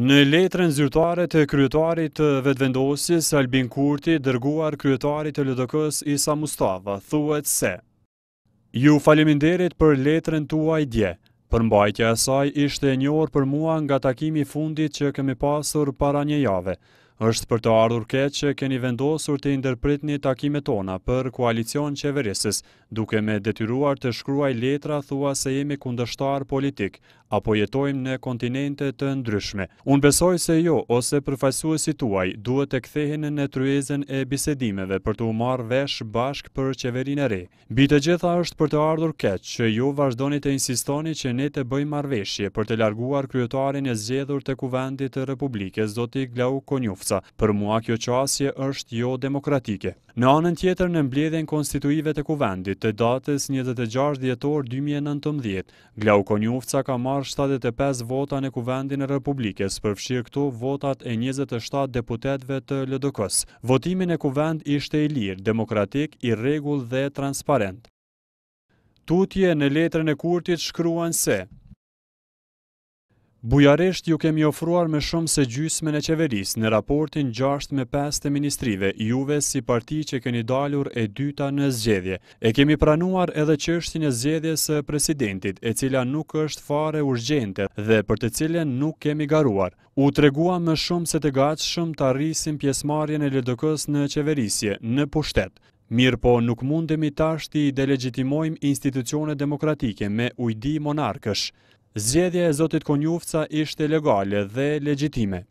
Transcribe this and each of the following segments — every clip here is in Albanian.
Në letrën zyrtare të kryetarit të vetëvendosis Albin Kurti, dërguar kryetarit të lëdëkës Isa Mustava, thuet se Ju faleminderit për letrën tuaj dje. Përmbajtja e saj ishte e njohur për mua nga takimi fundit që kemi pasur para një jave është për të ardhur keqë që keni vendosur të indërprit një takime tona për koalicion qeverisës, duke me detyruar të shkruaj letra thua se jemi kundështar politik, apo jetojmë në kontinente të ndryshme. Unë besoj se jo, ose përfajsu e situaj, duhet të kthehen në tryezen e bisedimeve për të umarë vesh bashk për qeverin e re. Bite gjitha është për të ardhur keqë që ju vazhdoni të insistoni që ne të bëjmë marveshje për të larguar kryetarin e zjedhur të kuvendit të Republikës, zoti Glau Konjufës. Për mua kjo qasje është jo demokratike. Në anën tjetër në mbledhen konstituive të kuvendit të datës 26 djetor 2019, Glau Konjufca ka marrë 75 vota në kuvendin e Republikës, përfshirë këtu votat e 27 deputetve të lëdëkës. Votimin e kuvend ishte i lirë, demokratik, i regull dhe transparent. Tutje në letrën e kurtit shkruan se... Bujaresht ju kemi ofruar me shumë se gjysme në qeveris në raportin 6 me 5 të ministrive, juve si parti që keni dalur e dyta në zgjedhje. E kemi pranuar edhe qështin e zgjedhje së presidentit, e cila nuk është fare urgjente dhe për të cilën nuk kemi garuar. U tregua me shumë se të gatsh shumë të arrisim pjesmarjen e ledokës në qeverisje, në pushtet. Mirë po nuk mundemi tashti i delegjitimojmë institucione demokratike me ujdi monarkësh. Zgjedhja e Zotit Konjufca ishte legale dhe legjitime.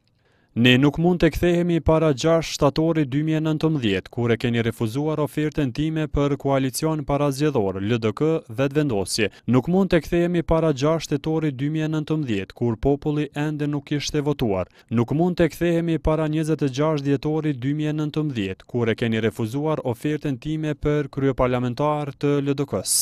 Ne nuk mund të kthehemi para 6 shtatorit 2019, kure keni refuzuar ofertën time për koalicion para zjedhor, LDK dhe të vendosje. Nuk mund të kthehemi para 6 shtatorit 2019, kur populli ende nuk ishte votuar. Nuk mund të kthehemi para 26 shtatorit 2019, kure keni refuzuar ofertën time për kryo parlamentar të LDKs.